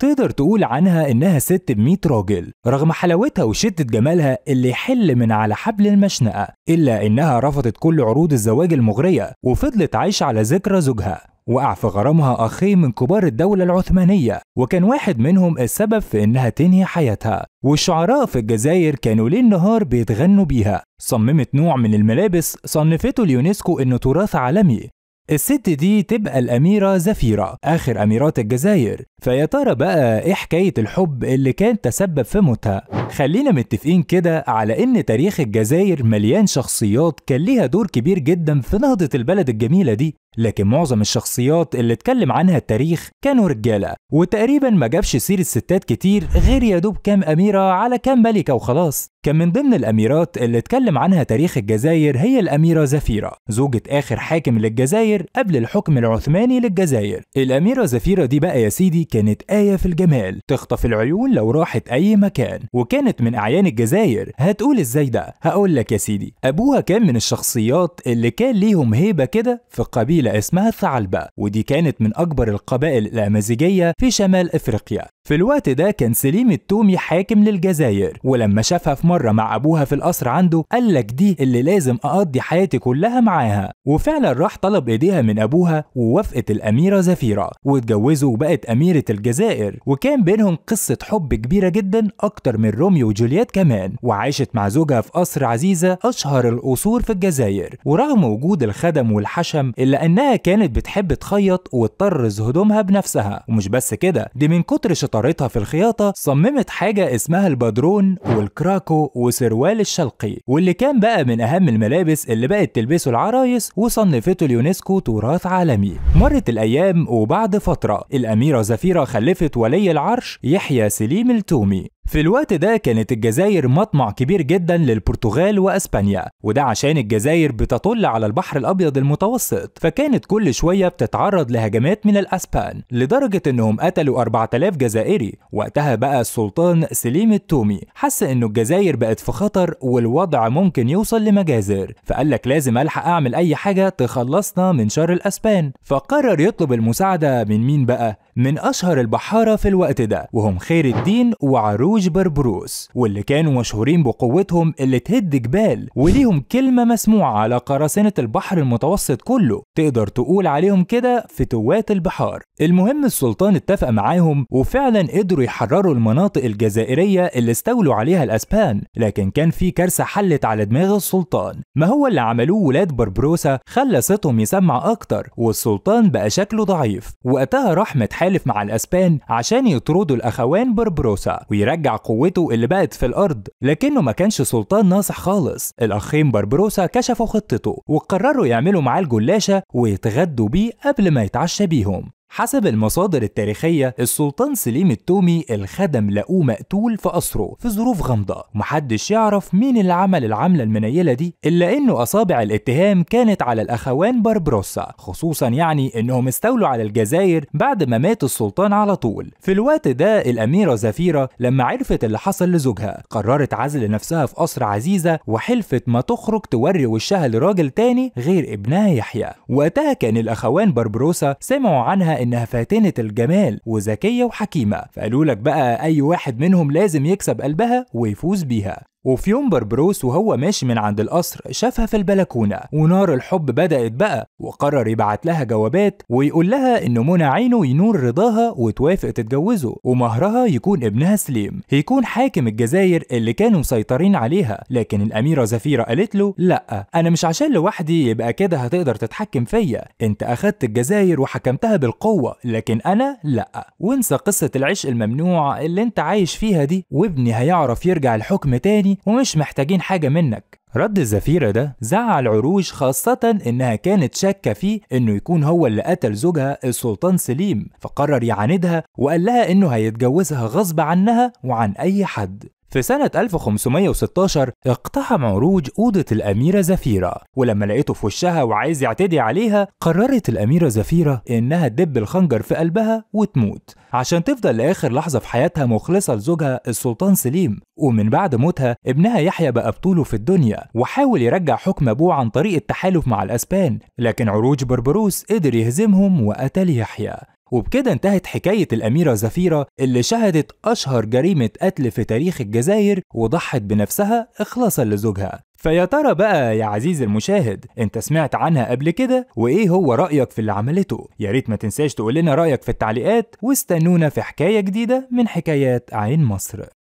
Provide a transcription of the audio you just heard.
تقدر تقول عنها إنها ست بميت راجل رغم حلاوتها وشدة جمالها اللي يحل من على حبل المشنقة إلا إنها رفضت كل عروض الزواج المغرية وفضلت عايشة على ذكرى زوجها وقع في غرامها أخين من كبار الدولة العثمانية وكان واحد منهم السبب في إنها تنهي حياتها والشعراء في الجزائر كانوا ليل نهار بيتغنوا بيها صممت نوع من الملابس صنفته اليونسكو إنه تراث عالمي الست دي تبقى الأميرة زفيرة آخر أميرات الجزائر فيا ترى بقى إيه حكاية الحب اللي كان تسبب في موتها خلينا متفقين كده على إن تاريخ الجزائر مليان شخصيات كان ليها دور كبير جدا في نهضة البلد الجميلة دي لكن معظم الشخصيات اللي اتكلم عنها التاريخ كانوا رجالة وتقريبا ما جابش سيرة ستات كتير غير يا دوب كام أميرة على كام ملكة وخلاص كان من ضمن الأميرات اللي اتكلم عنها تاريخ الجزائر هي الأميرة زفيرة زوجة آخر حاكم للجزائر قبل الحكم العثماني للجزائر الأميرة زفيرة دي بقى يا سيدي كانت آية في الجمال تخطف العيون لو راحت أي مكان وكان كانت من أعيان الجزائر هتقول إزاي ده؟ هقول لك يا سيدي أبوها كان من الشخصيات اللي كان ليهم هيبة كده في قبيلة اسمها الثعلبة ودي كانت من أكبر القبائل الأمازيغية في شمال إفريقيا في الوقت ده كان سليم التومي حاكم للجزائر ولما شافها في مرة مع أبوها في القصر عنده قال لك دي اللي لازم أقضي حياتي كلها معاها وفعلا راح طلب إيديها من أبوها ووافقت الأميرة زفيرة واتجوزوا وبقت أميرة الجزائر وكان بينهم قصة حب كبيرة جدا أكتر من روميو وجولييت كمان وعاشت مع زوجها في قصر عزيزة أشهر القصور في الجزائر ورغم وجود الخدم والحشم إلا أنها كانت بتحب تخيط وتطرز هدومها بنفسها ومش بس كده دي من كتر شطارتها وشطارتها في الخياطة صممت حاجة اسمها البدرون والكراكو وسروال الشلقي واللي كان بقى من أهم الملابس اللي بقت تلبسه العرايس وصنفته اليونسكو تراث عالمي مرت الأيام وبعد فترة الأميرة زفيرة خلفت ولي العرش يحيى سليم التومي في الوقت ده كانت الجزائر مطمع كبير جدا للبرتغال واسبانيا وده عشان الجزائر بتطل على البحر الابيض المتوسط فكانت كل شويه بتتعرض لهجمات من الاسبان لدرجه انهم قتلوا 4000 جزائري وقتها بقى السلطان سليم التومي حس انه الجزائر بقت في خطر والوضع ممكن يوصل لمجازر فقال لك لازم الحق اعمل اي حاجه تخلصنا من شر الاسبان فقرر يطلب المساعده من مين بقى من أشهر البحارة في الوقت ده وهم خير الدين وعروج بربروس واللي كانوا مشهورين بقوتهم اللي تهد جبال وليهم كلمة مسموعة على قراصنة البحر المتوسط كله تقدر تقول عليهم كده فتوات البحار المهم السلطان اتفق معاهم وفعلا قدروا يحرروا المناطق الجزائرية اللي استولوا عليها الأسبان لكن كان في كارثة حلت على دماغ السلطان ما هو اللي عملوه ولاد بربروسة خلى صيتهم يسمع أكتر والسلطان بقى شكله ضعيف وقتها راح يتحالف مع الأسبان عشان يطردوا الأخوان بربروسا ويرجع قوته اللي بقت في الأرض لكنه ما كانش سلطان ناصح خالص الأخين بربروسا كشفوا خطته وقرروا يعملوا معاه الجلاشة ويتغدوا بيه قبل ما يتعشى بيهم حسب المصادر التاريخية السلطان سليم التومي الخدم لقوه مقتول في قصره في ظروف غامضة ومحدش يعرف مين اللي عمل العملة المنيلة دي إلا إنه أصابع الاتهام كانت على الأخوان بربروسا خصوصا يعني إنهم استولوا على الجزائر بعد ما مات السلطان على طول في الوقت ده الأميرة زفيرة لما عرفت اللي حصل لزوجها قررت عزل نفسها في قصر عزيزة وحلفت ما تخرج توري وشها لراجل تاني غير ابنها يحيى وقتها كان الأخوان بربروسا سمعوا عنها انها فاتنة الجمال وذكية وحكيمة فقالوا لك بقى اي واحد منهم لازم يكسب قلبها ويفوز بيها وفي يوم بربروس وهو ماشي من عند القصر شافها في البلكونة ونار الحب بدأت بقى وقرر يبعت لها جوابات ويقول لها إن منى عينه ينور رضاها وتوافق تتجوزه ومهرها يكون ابنها سليم هيكون حاكم الجزائر اللي كانوا مسيطرين عليها لكن الأميرة زفيرة قالت له لأ أنا مش عشان لوحدي يبقى كده هتقدر تتحكم فيا أنت اخذت الجزائر وحكمتها بالقوة لكن أنا لأ وانسى قصة العشق الممنوع اللي أنت عايش فيها دي وابني هيعرف يرجع الحكم تاني عادي ومش محتاجين حاجة منك رد الزفيرة ده زعل عروش خاصة إنها كانت شاكة فيه إنه يكون هو اللي قتل زوجها السلطان سليم فقرر يعاندها وقال لها إنه هيتجوزها غصب عنها وعن أي حد في سنة 1516 اقتحم عروج أوضة الأميرة زفيرة ولما لقيته في وشها وعايز يعتدي عليها قررت الأميرة زفيرة إنها تدب الخنجر في قلبها وتموت عشان تفضل لآخر لحظة في حياتها مخلصة لزوجها السلطان سليم ومن بعد موتها ابنها يحيى بقى بطوله في الدنيا وحاول يرجع حكم أبوه عن طريق التحالف مع الأسبان لكن عروج بربروس قدر يهزمهم وقتل يحيى وبكده انتهت حكاية الأميرة زفيرة اللي شهدت أشهر جريمة قتل في تاريخ الجزائر وضحت بنفسها إخلاصا لزوجها فيا ترى بقى يا عزيزي المشاهد انت سمعت عنها قبل كده وايه هو رأيك في اللي عملته يا ريت ما تنساش تقول لنا رأيك في التعليقات واستنونا في حكاية جديدة من حكايات عين مصر